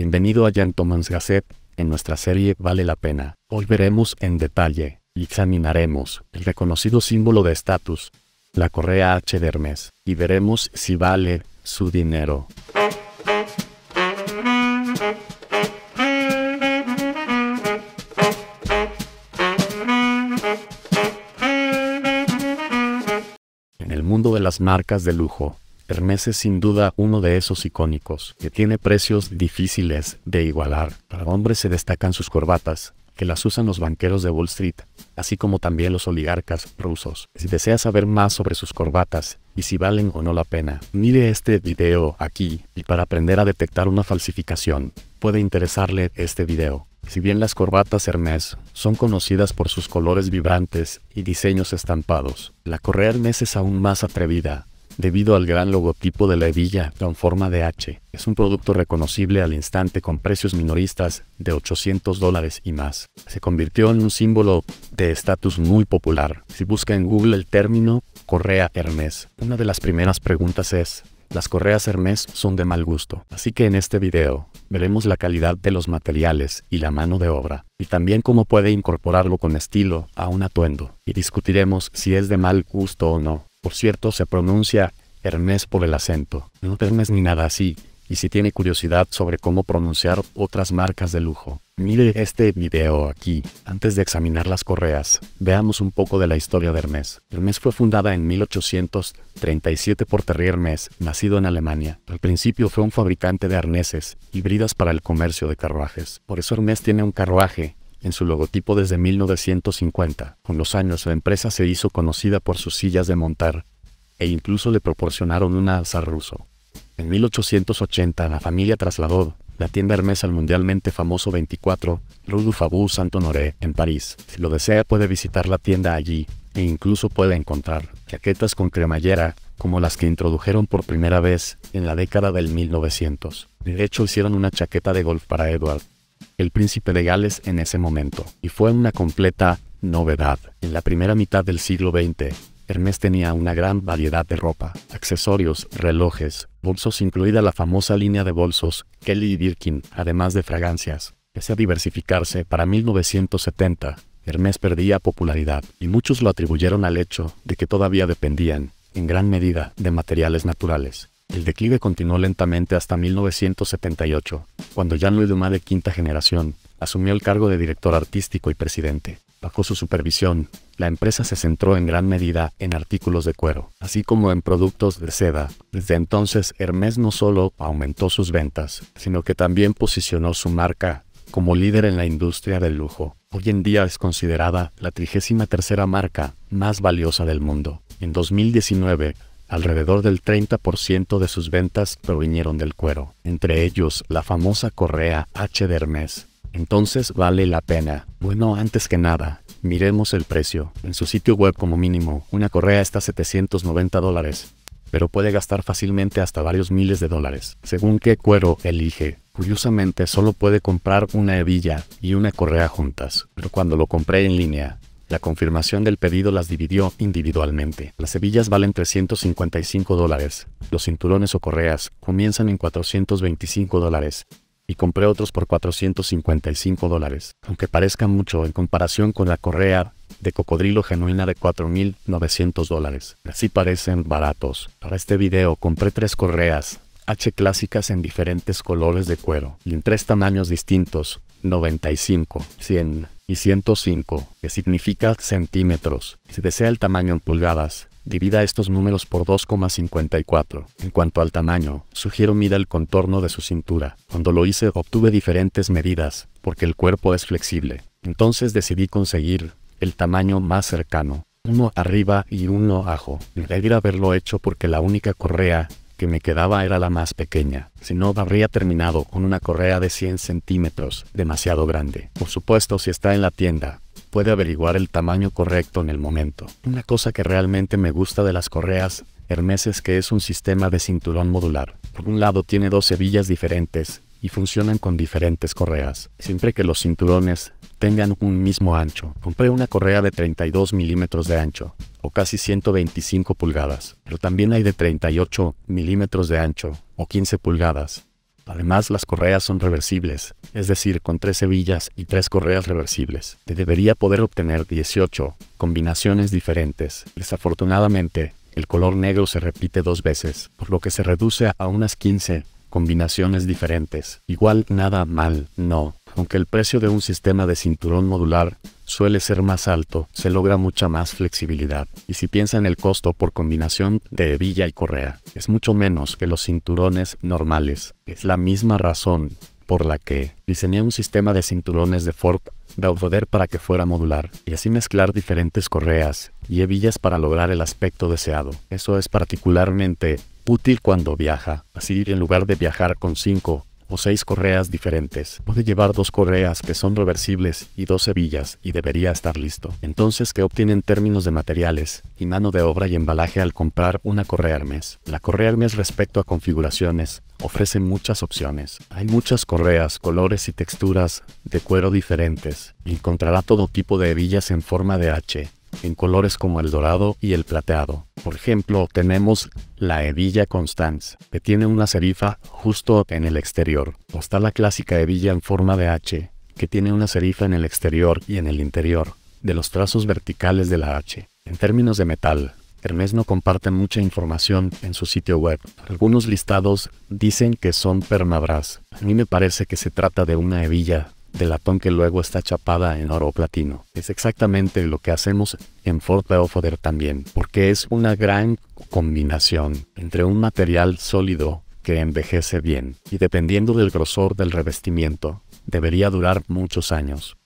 Bienvenido a Thomas Gazette, en nuestra serie Vale la Pena. Hoy veremos en detalle y examinaremos el reconocido símbolo de estatus, la correa H de Hermes, y veremos si vale su dinero. En el mundo de las marcas de lujo, Hermes es sin duda uno de esos icónicos, que tiene precios difíciles de igualar. Para hombres se destacan sus corbatas, que las usan los banqueros de Wall Street, así como también los oligarcas rusos. Si desea saber más sobre sus corbatas y si valen o no la pena, mire este video aquí y para aprender a detectar una falsificación, puede interesarle este video. Si bien las corbatas Hermes son conocidas por sus colores vibrantes y diseños estampados, la correa Hermes es aún más atrevida debido al gran logotipo de la hebilla con forma de H. Es un producto reconocible al instante con precios minoristas de 800 dólares y más. Se convirtió en un símbolo de estatus muy popular. Si busca en Google el término correa Hermes, una de las primeras preguntas es, las correas Hermes son de mal gusto, así que en este video veremos la calidad de los materiales y la mano de obra, y también cómo puede incorporarlo con estilo a un atuendo, y discutiremos si es de mal gusto o no. Por cierto, se pronuncia Hermes por el acento, no Hermes ni nada así. Y si tiene curiosidad sobre cómo pronunciar otras marcas de lujo, mire este video aquí. Antes de examinar las correas, veamos un poco de la historia de Hermes. Hermes fue fundada en 1837 por Terry Hermes, nacido en Alemania. Al principio fue un fabricante de arneses y bridas para el comercio de carruajes. Por eso Hermes tiene un carruaje, en su logotipo desde 1950. Con los años la empresa se hizo conocida por sus sillas de montar, e incluso le proporcionaron un alza ruso. En 1880 la familia trasladó la tienda Hermes al mundialmente famoso 24, Rue du Faubourg Saint-Honoré, en París. Si lo desea puede visitar la tienda allí, e incluso puede encontrar chaquetas con cremallera, como las que introdujeron por primera vez en la década del 1900. De hecho hicieron una chaqueta de golf para Edward, el príncipe de Gales en ese momento, y fue una completa novedad. En la primera mitad del siglo XX, Hermes tenía una gran variedad de ropa, accesorios, relojes, bolsos incluida la famosa línea de bolsos Kelly y Birkin, además de fragancias. Pese a diversificarse para 1970, Hermes perdía popularidad y muchos lo atribuyeron al hecho de que todavía dependían, en gran medida, de materiales naturales. El declive continuó lentamente hasta 1978, cuando Jean-Louis Dumas de quinta generación asumió el cargo de director artístico y presidente. Bajo su supervisión, la empresa se centró en gran medida en artículos de cuero, así como en productos de seda. Desde entonces, Hermès no solo aumentó sus ventas, sino que también posicionó su marca como líder en la industria del lujo. Hoy en día es considerada la 33 tercera marca más valiosa del mundo. En 2019, Alrededor del 30% de sus ventas provinieron del cuero, entre ellos la famosa correa H. de Hermes. Entonces vale la pena. Bueno, antes que nada, miremos el precio. En su sitio web como mínimo, una correa está a 790 dólares, pero puede gastar fácilmente hasta varios miles de dólares, según qué cuero elige. Curiosamente, solo puede comprar una hebilla y una correa juntas, pero cuando lo compré en línea, la confirmación del pedido las dividió individualmente. Las hebillas valen 355 dólares, los cinturones o correas comienzan en 425 dólares, y compré otros por 455 dólares, aunque parezca mucho en comparación con la correa de cocodrilo genuina de 4.900 dólares. Así parecen baratos. Para este video compré tres correas H clásicas en diferentes colores de cuero y en tres tamaños distintos, 95, 100, y 105, que significa centímetros. Si desea el tamaño en pulgadas, divida estos números por 2,54. En cuanto al tamaño, sugiero mida el contorno de su cintura. Cuando lo hice obtuve diferentes medidas, porque el cuerpo es flexible. Entonces decidí conseguir el tamaño más cercano. Uno arriba y uno abajo. Debería haberlo hecho porque la única correa que me quedaba era la más pequeña, si no habría terminado con una correa de 100 centímetros, demasiado grande. Por supuesto, si está en la tienda, puede averiguar el tamaño correcto en el momento. Una cosa que realmente me gusta de las correas Hermes es que es un sistema de cinturón modular. Por un lado tiene dos hebillas diferentes y funcionan con diferentes correas. Siempre que los cinturones tengan un mismo ancho. Compré una correa de 32 milímetros de ancho, o casi 125 pulgadas, pero también hay de 38 milímetros de ancho, o 15 pulgadas. Además, las correas son reversibles, es decir, con tres hebillas y tres correas reversibles. Te debería poder obtener 18 combinaciones diferentes. Desafortunadamente, el color negro se repite dos veces, por lo que se reduce a unas 15 combinaciones diferentes. Igual nada mal, no. Aunque el precio de un sistema de cinturón modular suele ser más alto, se logra mucha más flexibilidad. Y si piensa en el costo por combinación de hebilla y correa, es mucho menos que los cinturones normales. Es la misma razón por la que diseñé un sistema de cinturones de Ford Dauphiner para que fuera modular y así mezclar diferentes correas y hebillas para lograr el aspecto deseado. Eso es particularmente útil cuando viaja. Así, en lugar de viajar con 5 o seis correas diferentes. Puede llevar dos correas que son reversibles y dos hebillas y debería estar listo. Entonces, ¿qué obtienen términos de materiales y mano de obra y embalaje al comprar una correa Hermes? La correa Hermes respecto a configuraciones ofrece muchas opciones. Hay muchas correas, colores y texturas de cuero diferentes. Encontrará todo tipo de hebillas en forma de H, en colores como el dorado y el plateado. Por ejemplo, tenemos la hebilla Constance, que tiene una serifa justo en el exterior. O está la clásica hebilla en forma de H, que tiene una serifa en el exterior y en el interior, de los trazos verticales de la H. En términos de metal, Hermes no comparte mucha información en su sitio web. Algunos listados dicen que son permabras. A mí me parece que se trata de una hebilla de latón que luego está chapada en oro platino. Es exactamente lo que hacemos en Fort Foder también, porque es una gran combinación entre un material sólido que envejece bien y dependiendo del grosor del revestimiento, debería durar muchos años.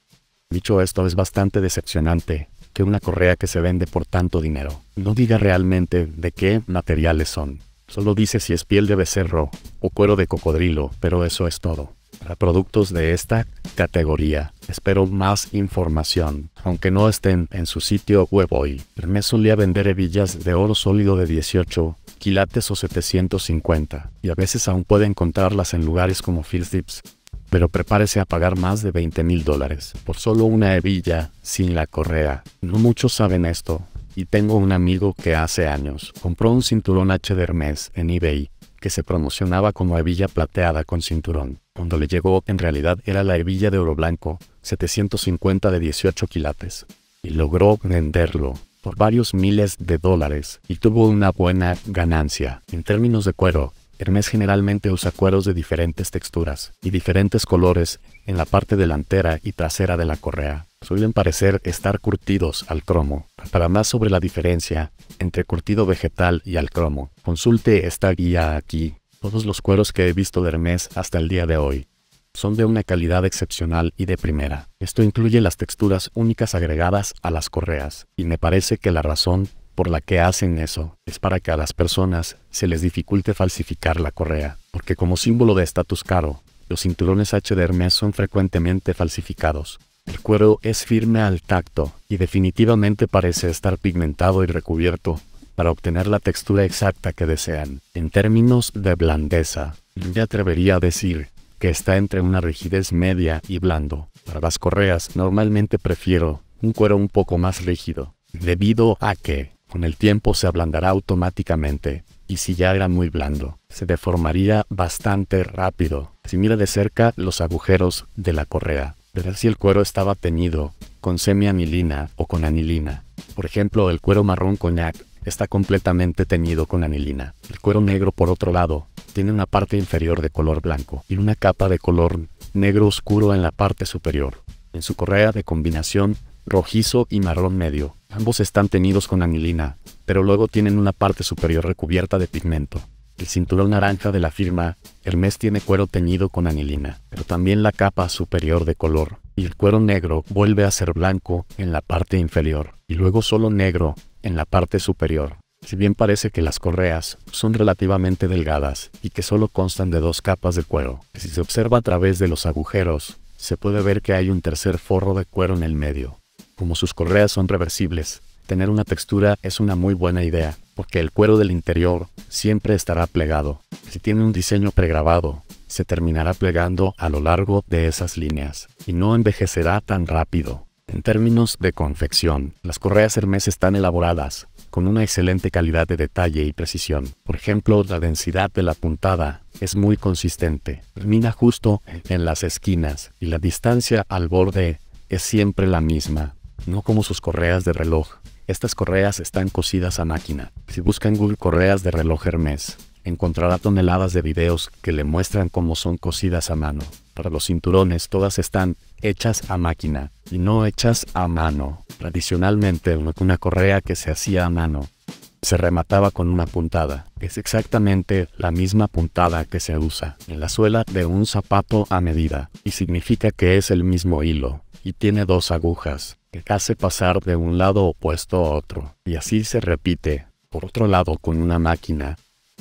Dicho esto, es bastante decepcionante que una correa que se vende por tanto dinero no diga realmente de qué materiales son. Solo dice si es piel de becerro o cuero de cocodrilo, pero eso es todo. Para productos de esta categoría. Espero más información, aunque no estén en su sitio web hoy. Hermes solía vender hebillas de oro sólido de 18 quilates o 750, y a veces aún puede encontrarlas en lugares como Philips. pero prepárese a pagar más de 20 mil dólares por solo una hebilla sin la correa. No muchos saben esto, y tengo un amigo que hace años compró un cinturón H de Hermes en eBay que se promocionaba como hebilla plateada con cinturón. Cuando le llegó, en realidad era la hebilla de oro blanco, 750 de 18 quilates, y logró venderlo por varios miles de dólares y tuvo una buena ganancia. En términos de cuero, Hermes generalmente usa cueros de diferentes texturas y diferentes colores en la parte delantera y trasera de la correa. Suelen parecer estar curtidos al cromo. Para más sobre la diferencia entre curtido vegetal y al cromo, consulte esta guía aquí. Todos los cueros que he visto de Hermes hasta el día de hoy son de una calidad excepcional y de primera. Esto incluye las texturas únicas agregadas a las correas, y me parece que la razón por la que hacen eso es para que a las personas se les dificulte falsificar la correa, porque como símbolo de estatus caro, los cinturones H Hermes son frecuentemente falsificados. El cuero es firme al tacto y definitivamente parece estar pigmentado y recubierto para obtener la textura exacta que desean. En términos de blandeza, ya atrevería a decir que está entre una rigidez media y blando. Para las correas normalmente prefiero un cuero un poco más rígido, debido a que con el tiempo se ablandará automáticamente, y si ya era muy blando, se deformaría bastante rápido. Si mira de cerca los agujeros de la correa, verás si el cuero estaba teñido con semianilina o con anilina. Por ejemplo, el cuero marrón cognac está completamente teñido con anilina. El cuero negro, por otro lado, tiene una parte inferior de color blanco y una capa de color negro oscuro en la parte superior. En su correa de combinación rojizo y marrón medio, Ambos están teñidos con anilina, pero luego tienen una parte superior recubierta de pigmento. El cinturón naranja de la firma Hermes tiene cuero teñido con anilina, pero también la capa superior de color, y el cuero negro vuelve a ser blanco en la parte inferior, y luego solo negro en la parte superior. Si bien parece que las correas son relativamente delgadas y que solo constan de dos capas de cuero, si se observa a través de los agujeros, se puede ver que hay un tercer forro de cuero en el medio. Como sus correas son reversibles, tener una textura es una muy buena idea, porque el cuero del interior siempre estará plegado. Si tiene un diseño pregrabado, se terminará plegando a lo largo de esas líneas, y no envejecerá tan rápido. En términos de confección, las correas Hermes están elaboradas, con una excelente calidad de detalle y precisión. Por ejemplo, la densidad de la puntada es muy consistente, termina justo en las esquinas y la distancia al borde es siempre la misma no como sus correas de reloj. Estas correas están cosidas a máquina. Si busca en Google correas de reloj Hermes, encontrará toneladas de videos que le muestran cómo son cosidas a mano. Para los cinturones todas están hechas a máquina y no hechas a mano. Tradicionalmente una correa que se hacía a mano se remataba con una puntada. Es exactamente la misma puntada que se usa en la suela de un zapato a medida y significa que es el mismo hilo y tiene dos agujas, que hace pasar de un lado opuesto a otro, y así se repite, por otro lado con una máquina.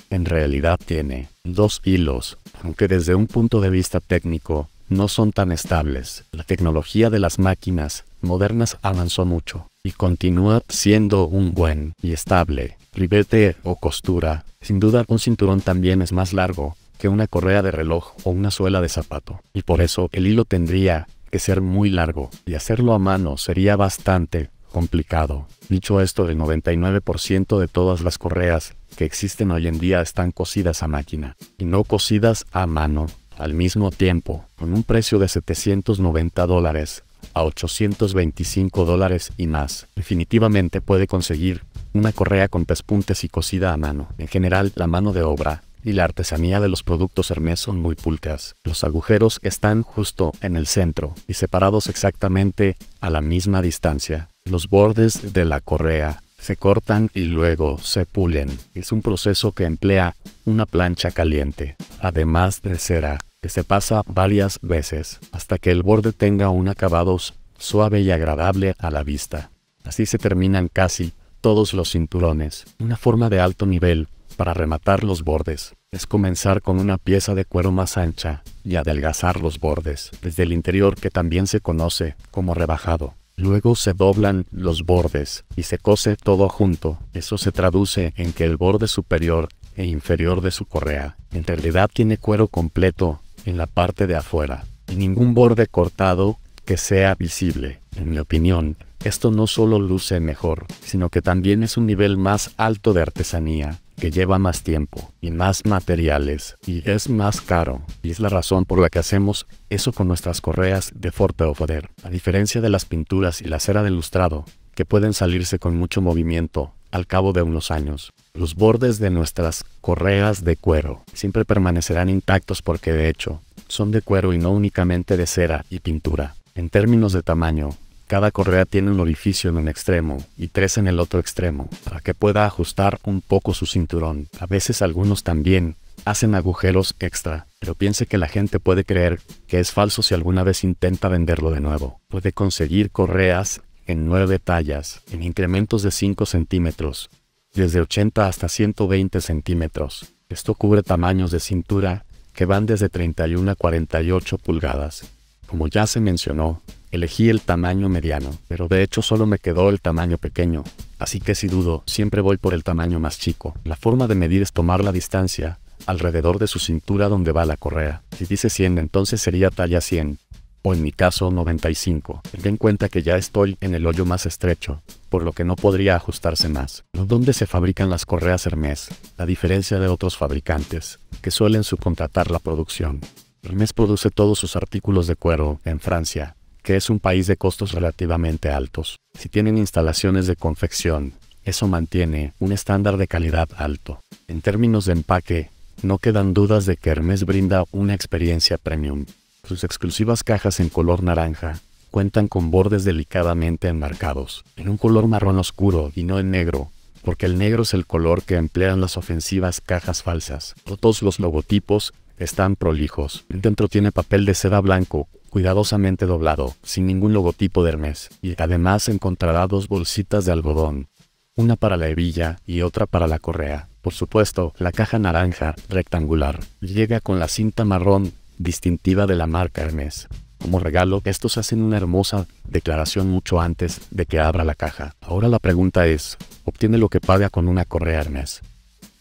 En realidad tiene dos hilos, aunque desde un punto de vista técnico, no son tan estables. La tecnología de las máquinas modernas avanzó mucho y continúa siendo un buen y estable ribete o costura. Sin duda un cinturón también es más largo que una correa de reloj o una suela de zapato, y por eso el hilo tendría que ser muy largo y hacerlo a mano sería bastante complicado. Dicho esto, el 99% de todas las correas que existen hoy en día están cosidas a máquina y no cosidas a mano. Al mismo tiempo, con un precio de 790 dólares a 825 dólares y más, definitivamente puede conseguir una correa con pespuntes y cosida a mano. En general, la mano de obra y la artesanía de los productos Hermes son muy pulcas. Los agujeros están justo en el centro y separados exactamente a la misma distancia. Los bordes de la correa se cortan y luego se pulen. Es un proceso que emplea una plancha caliente, además de cera, que se pasa varias veces hasta que el borde tenga un acabado suave y agradable a la vista. Así se terminan casi todos los cinturones, una forma de alto nivel para rematar los bordes es comenzar con una pieza de cuero más ancha y adelgazar los bordes desde el interior que también se conoce como rebajado. Luego se doblan los bordes y se cose todo junto. Eso se traduce en que el borde superior e inferior de su correa en realidad tiene cuero completo en la parte de afuera y ningún borde cortado que sea visible. En mi opinión, esto no solo luce mejor, sino que también es un nivel más alto de artesanía que lleva más tiempo y más materiales y es más caro y es la razón por la que hacemos eso con nuestras correas de forte o foder. A diferencia de las pinturas y la cera de lustrado, que pueden salirse con mucho movimiento al cabo de unos años. Los bordes de nuestras correas de cuero siempre permanecerán intactos porque de hecho son de cuero y no únicamente de cera y pintura. En términos de tamaño, cada correa tiene un orificio en un extremo y tres en el otro extremo, para que pueda ajustar un poco su cinturón. A veces algunos también hacen agujeros extra, pero piense que la gente puede creer que es falso si alguna vez intenta venderlo de nuevo. Puede conseguir correas en nueve tallas, en incrementos de 5 centímetros, desde 80 hasta 120 centímetros. Esto cubre tamaños de cintura que van desde 31 a 48 pulgadas. Como ya se mencionó, Elegí el tamaño mediano, pero de hecho solo me quedó el tamaño pequeño, así que si dudo, siempre voy por el tamaño más chico. La forma de medir es tomar la distancia, alrededor de su cintura donde va la correa. Si dice 100 entonces sería talla 100, o en mi caso 95. Ten en cuenta que ya estoy en el hoyo más estrecho, por lo que no podría ajustarse más. ¿Dónde se fabrican las correas Hermes? A diferencia de otros fabricantes, que suelen subcontratar la producción. Hermes produce todos sus artículos de cuero en Francia, que es un país de costos relativamente altos. Si tienen instalaciones de confección, eso mantiene un estándar de calidad alto. En términos de empaque, no quedan dudas de que Hermes brinda una experiencia premium. Sus exclusivas cajas en color naranja cuentan con bordes delicadamente enmarcados, en un color marrón oscuro y no en negro, porque el negro es el color que emplean las ofensivas cajas falsas. Todos los logotipos están prolijos. El dentro tiene papel de seda blanco cuidadosamente doblado, sin ningún logotipo de Hermes, y además encontrará dos bolsitas de algodón, una para la hebilla y otra para la correa. Por supuesto, la caja naranja, rectangular, llega con la cinta marrón, distintiva de la marca Hermes. Como regalo, estos hacen una hermosa declaración mucho antes de que abra la caja. Ahora la pregunta es, ¿obtiene lo que paga con una correa Hermes?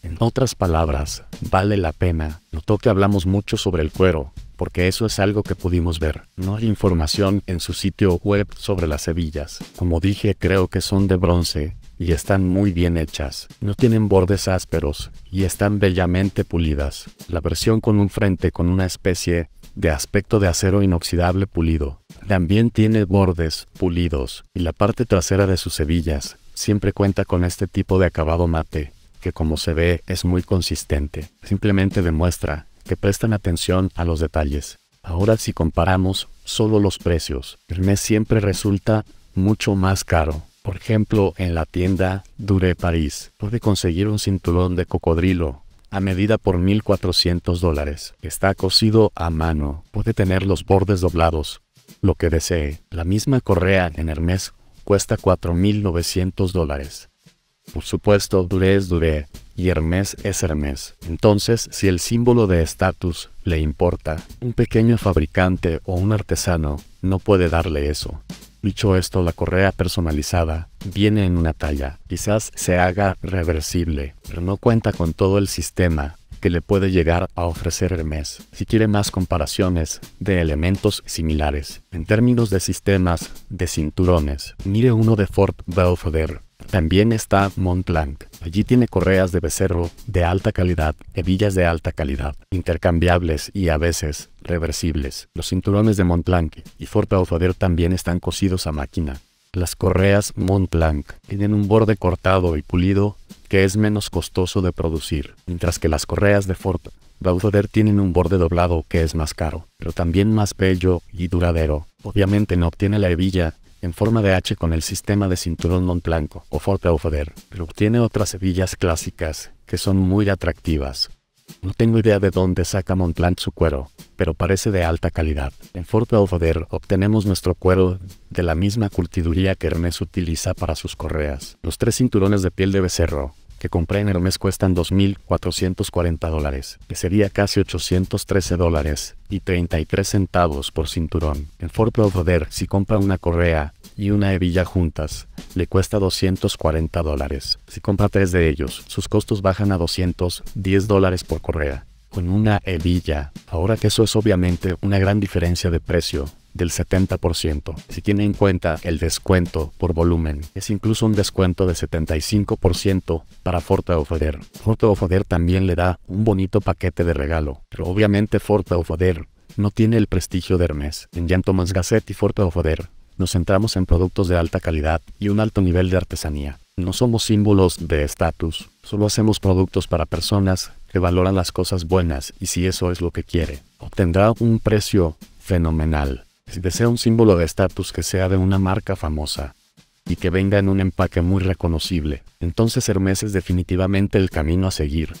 En otras palabras, vale la pena. Notó que hablamos mucho sobre el cuero, porque eso es algo que pudimos ver. No hay información en su sitio web sobre las hebillas. Como dije, creo que son de bronce, y están muy bien hechas. No tienen bordes ásperos y están bellamente pulidas. La versión con un frente con una especie de aspecto de acero inoxidable pulido. También tiene bordes pulidos y la parte trasera de sus hebillas siempre cuenta con este tipo de acabado mate, que como se ve es muy consistente. Simplemente demuestra prestan atención a los detalles. Ahora si comparamos solo los precios, el siempre resulta mucho más caro. Por ejemplo, en la tienda Dure París, puede conseguir un cinturón de cocodrilo a medida por 1.400 dólares. Está cosido a mano, puede tener los bordes doblados, lo que desee. La misma correa en Hermes cuesta 4.900 dólares. Por supuesto, Dure es Dure, y Hermes es Hermes. Entonces, si el símbolo de estatus le importa, un pequeño fabricante o un artesano no puede darle eso. Dicho esto, la correa personalizada viene en una talla. Quizás se haga reversible, pero no cuenta con todo el sistema que le puede llegar a ofrecer Hermes, si quiere más comparaciones de elementos similares. En términos de sistemas de cinturones, mire uno de Fort Belvedere, también está Mont Blanc. Allí tiene correas de becerro de alta calidad, hebillas de alta calidad, intercambiables y a veces reversibles. Los cinturones de Mont Blanc y Fort Aufader también están cosidos a máquina. Las correas Mont Blanc tienen un borde cortado y pulido que es menos costoso de producir, mientras que las correas de Fort bader tienen un borde doblado que es más caro, pero también más bello y duradero. Obviamente no obtiene la hebilla en forma de H con el sistema de cinturón Montblanc o Fort Belvedere. pero tiene otras hebillas clásicas que son muy atractivas. No tengo idea de dónde saca Montblanc su cuero, pero parece de alta calidad. En Fort Belvedere obtenemos nuestro cuero de la misma curtiduría que Hermes utiliza para sus correas. Los tres cinturones de piel de becerro, que compré en el mes cuestan 2.440 dólares, que sería casi 813 dólares y 33 centavos por cinturón. En Fort Lauderdale, si compra una correa y una hebilla juntas, le cuesta 240 dólares. Si compra tres de ellos, sus costos bajan a 210 dólares por correa con una hebilla. Ahora que eso es obviamente una gran diferencia de precio, del 70%. Si tiene en cuenta el descuento por volumen, es incluso un descuento de 75% para Forte Ofoder. Forte Ofoder también le da un bonito paquete de regalo, pero obviamente Forte Ofoder no tiene el prestigio de Hermes. En Jean Gazette y Forte Ofoder nos centramos en productos de alta calidad y un alto nivel de artesanía. No somos símbolos de estatus, solo hacemos productos para personas que valoran las cosas buenas y si eso es lo que quiere, obtendrá un precio fenomenal. Si desea un símbolo de estatus, que sea de una marca famosa y que venga en un empaque muy reconocible, entonces Hermes es definitivamente el camino a seguir.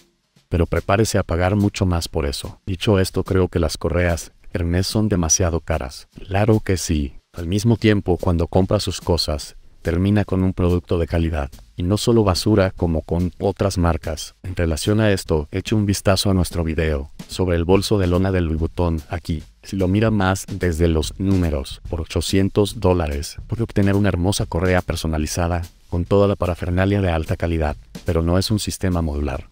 Pero prepárese a pagar mucho más por eso. Dicho esto, creo que las correas Hermes son demasiado caras. Claro que sí. Al mismo tiempo, cuando compra sus cosas, termina con un producto de calidad, y no solo basura como con otras marcas. En relación a esto, eche un vistazo a nuestro video sobre el bolso de lona de Louis Vuitton aquí. Si lo mira más desde los números, por 800 dólares, puede obtener una hermosa correa personalizada con toda la parafernalia de alta calidad, pero no es un sistema modular.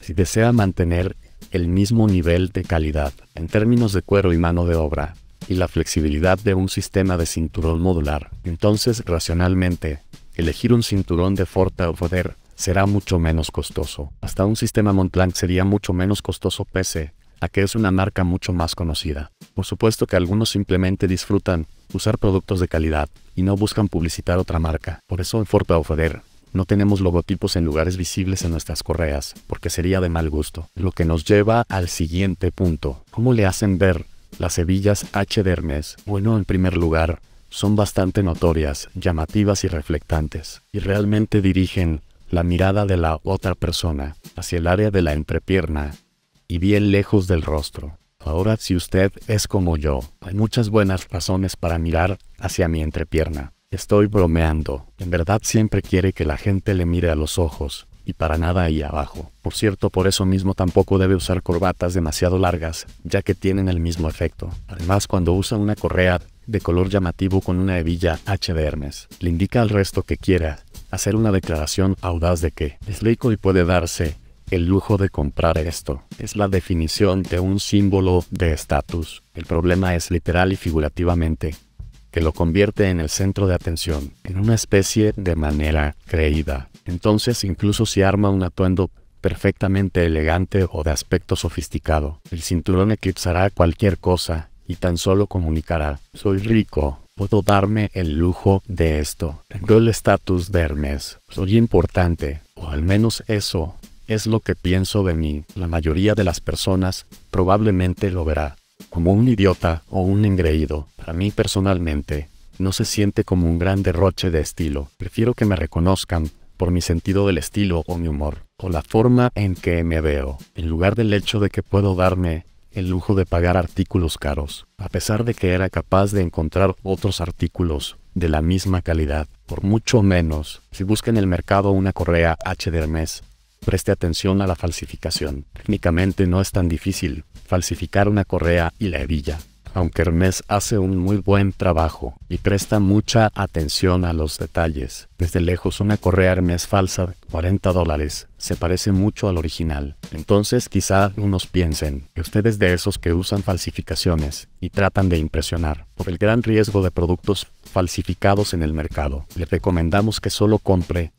Si desea mantener el mismo nivel de calidad en términos de cuero y mano de obra, y la flexibilidad de un sistema de cinturón modular. Entonces, racionalmente, elegir un cinturón de Forta o Foder será mucho menos costoso. Hasta un sistema Montblanc sería mucho menos costoso pese a que es una marca mucho más conocida. Por supuesto que algunos simplemente disfrutan usar productos de calidad y no buscan publicitar otra marca. Por eso en Forta o Foder no tenemos logotipos en lugares visibles en nuestras correas, porque sería de mal gusto. Lo que nos lleva al siguiente punto. ¿Cómo le hacen ver las hebillas H. de bueno en primer lugar, son bastante notorias, llamativas y reflectantes, y realmente dirigen la mirada de la otra persona hacia el área de la entrepierna y bien lejos del rostro. Ahora si usted es como yo, hay muchas buenas razones para mirar hacia mi entrepierna. Estoy bromeando. En verdad siempre quiere que la gente le mire a los ojos, y para nada ahí abajo. Por cierto, por eso mismo tampoco debe usar corbatas demasiado largas, ya que tienen el mismo efecto. Además, cuando usa una correa de color llamativo con una hebilla H de Hermes, le indica al resto que quiera hacer una declaración audaz de que es rico y puede darse el lujo de comprar esto. Es la definición de un símbolo de estatus. El problema es literal y figurativamente que lo convierte en el centro de atención, en una especie de manera creída. Entonces incluso si arma un atuendo perfectamente elegante o de aspecto sofisticado. El cinturón eclipsará cualquier cosa y tan solo comunicará, soy rico, puedo darme el lujo de esto, tengo el estatus de Hermes, soy importante, o al menos eso es lo que pienso de mí. La mayoría de las personas probablemente lo verá como un idiota o un engreído. Para mí personalmente, no se siente como un gran derroche de estilo. Prefiero que me reconozcan por mi sentido del estilo o mi humor, o la forma en que me veo, en lugar del hecho de que puedo darme el lujo de pagar artículos caros, a pesar de que era capaz de encontrar otros artículos de la misma calidad, por mucho menos. Si busca en el mercado una correa H de Hermes, preste atención a la falsificación. Técnicamente no es tan difícil, falsificar una correa y la hebilla. Aunque Hermes hace un muy buen trabajo y presta mucha atención a los detalles. Desde lejos una correa Hermes falsa de 40 dólares se parece mucho al original. Entonces quizá unos piensen que ustedes de esos que usan falsificaciones y tratan de impresionar por el gran riesgo de productos falsificados en el mercado. Les recomendamos que solo compre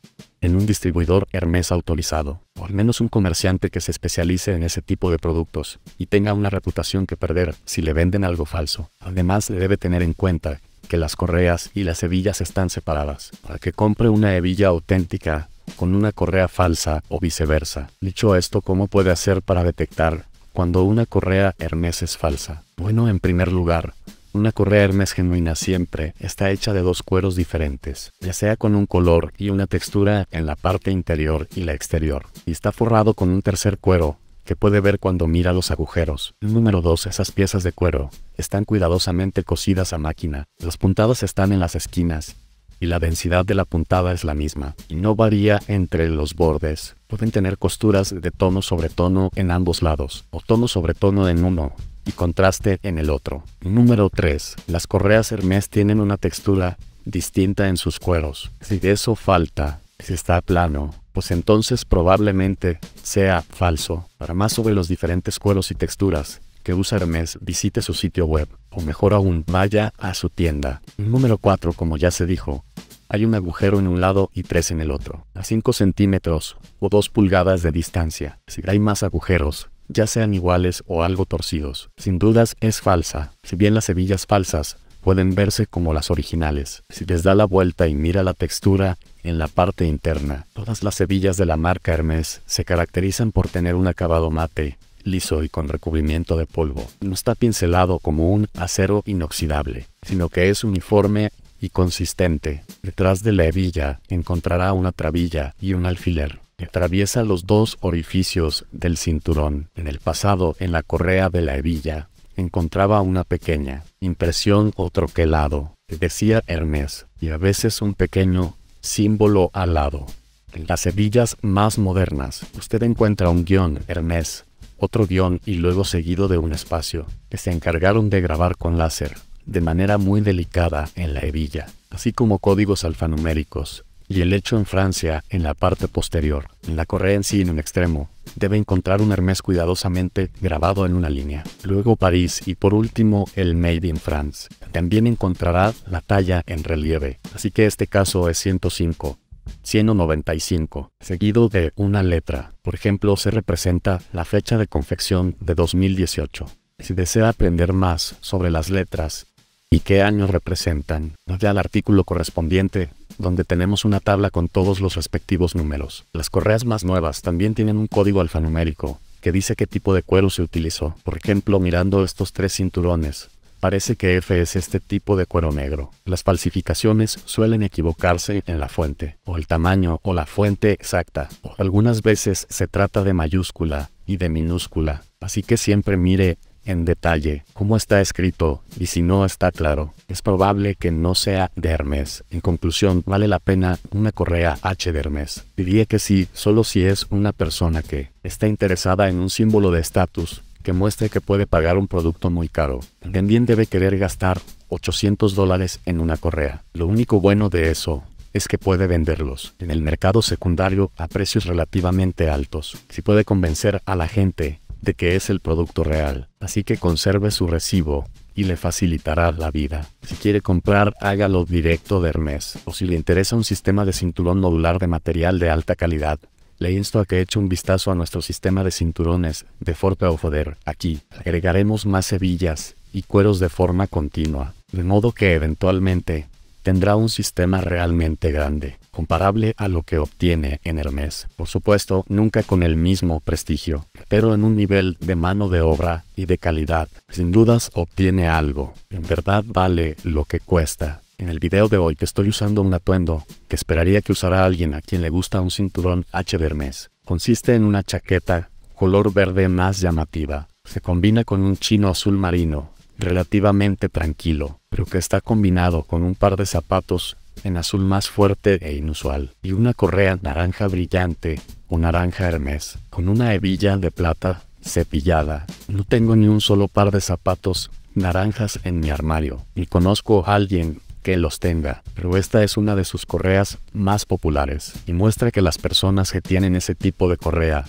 en un distribuidor Hermes autorizado, o al menos un comerciante que se especialice en ese tipo de productos, y tenga una reputación que perder si le venden algo falso. Además, debe tener en cuenta que las correas y las hebillas están separadas. Para que compre una hebilla auténtica, con una correa falsa o viceversa. Dicho esto, ¿cómo puede hacer para detectar cuando una correa Hermes es falsa? Bueno, en primer lugar, una correa Hermes genuina siempre está hecha de dos cueros diferentes, ya sea con un color y una textura en la parte interior y la exterior, y está forrado con un tercer cuero, que puede ver cuando mira los agujeros. Número 2. Esas piezas de cuero están cuidadosamente cosidas a máquina, las puntadas están en las esquinas, y la densidad de la puntada es la misma, y no varía entre los bordes. Pueden tener costuras de tono sobre tono en ambos lados, o tono sobre tono en uno, y contraste en el otro. Número 3. Las correas Hermes tienen una textura distinta en sus cueros. Si de eso falta, si está plano, pues entonces probablemente sea falso. Para más sobre los diferentes cueros y texturas que usa Hermes, visite su sitio web, o mejor aún, vaya a su tienda. Número 4, como ya se dijo, hay un agujero en un lado y tres en el otro, a 5 centímetros o 2 pulgadas de distancia. Si hay más agujeros, ya sean iguales o algo torcidos, sin dudas es falsa, si bien las hebillas falsas pueden verse como las originales. Si les da la vuelta y mira la textura en la parte interna, todas las hebillas de la marca Hermes se caracterizan por tener un acabado mate, liso y con recubrimiento de polvo. No está pincelado como un acero inoxidable, sino que es uniforme y consistente. Detrás de la hebilla encontrará una trabilla y un alfiler que atraviesa los dos orificios del cinturón. En el pasado, en la correa de la hebilla, encontraba una pequeña impresión o troquelado, decía Hermes, y a veces un pequeño símbolo alado. En las hebillas más modernas, usted encuentra un guión Hermes, otro guión y luego seguido de un espacio, que se encargaron de grabar con láser, de manera muy delicada en la hebilla, así como códigos alfanuméricos, y el hecho en Francia en la parte posterior, en la correa en sí en un extremo. Debe encontrar un Hermes cuidadosamente grabado en una línea. Luego París y por último el Made in France. También encontrará la talla en relieve, así que este caso es 105. 195, seguido de una letra. Por ejemplo, se representa la fecha de confección de 2018. Si desea aprender más sobre las letras y qué años representan, vaya el artículo correspondiente donde tenemos una tabla con todos los respectivos números. Las correas más nuevas también tienen un código alfanumérico, que dice qué tipo de cuero se utilizó. Por ejemplo, mirando estos tres cinturones, parece que F es este tipo de cuero negro. Las falsificaciones suelen equivocarse en la fuente, o el tamaño, o la fuente exacta. algunas veces se trata de mayúscula y de minúscula, así que siempre mire en detalle cómo está escrito y si no está claro es probable que no sea de Hermes. En conclusión, ¿vale la pena una correa H de Hermes? Diría que sí, solo si es una persona que está interesada en un símbolo de estatus que muestre que puede pagar un producto muy caro. También debe querer gastar 800 dólares en una correa. Lo único bueno de eso es que puede venderlos en el mercado secundario a precios relativamente altos. Si puede convencer a la gente de que es el producto real, así que conserve su recibo y le facilitará la vida. Si quiere comprar, hágalo directo de Hermes, o si le interesa un sistema de cinturón modular de material de alta calidad, le insto a que eche un vistazo a nuestro sistema de cinturones de Forte o Foder. Aquí agregaremos más hebillas y cueros de forma continua, de modo que eventualmente tendrá un sistema realmente grande, comparable a lo que obtiene en Hermes, por supuesto nunca con el mismo prestigio, pero en un nivel de mano de obra y de calidad, sin dudas obtiene algo, en verdad vale lo que cuesta. En el video de hoy que estoy usando un atuendo, que esperaría que usara alguien a quien le gusta un cinturón H de Hermes, consiste en una chaqueta, color verde más llamativa, se combina con un chino azul marino, relativamente tranquilo, pero que está combinado con un par de zapatos en azul más fuerte e inusual, y una correa naranja brillante o naranja Hermes, con una hebilla de plata cepillada. No tengo ni un solo par de zapatos naranjas en mi armario, y conozco a alguien que los tenga, pero esta es una de sus correas más populares, y muestra que las personas que tienen ese tipo de correa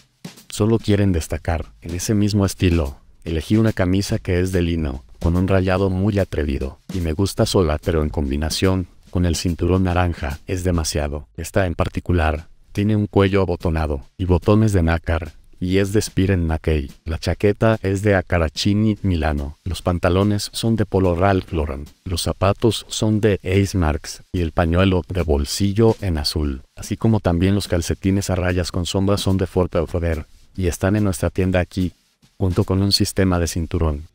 solo quieren destacar en ese mismo estilo Elegí una camisa que es de lino, con un rayado muy atrevido, y me gusta sola pero en combinación con el cinturón naranja, es demasiado. Esta en particular, tiene un cuello abotonado, y botones de nácar, y es de Spiren Nakei. La chaqueta es de Acaracini, Milano. Los pantalones son de Polo Ralph Lauren. Los zapatos son de Ace Marks y el pañuelo de bolsillo en azul. Así como también los calcetines a rayas con sombra son de Forte Belvedere y están en nuestra tienda aquí junto con un sistema de cinturón.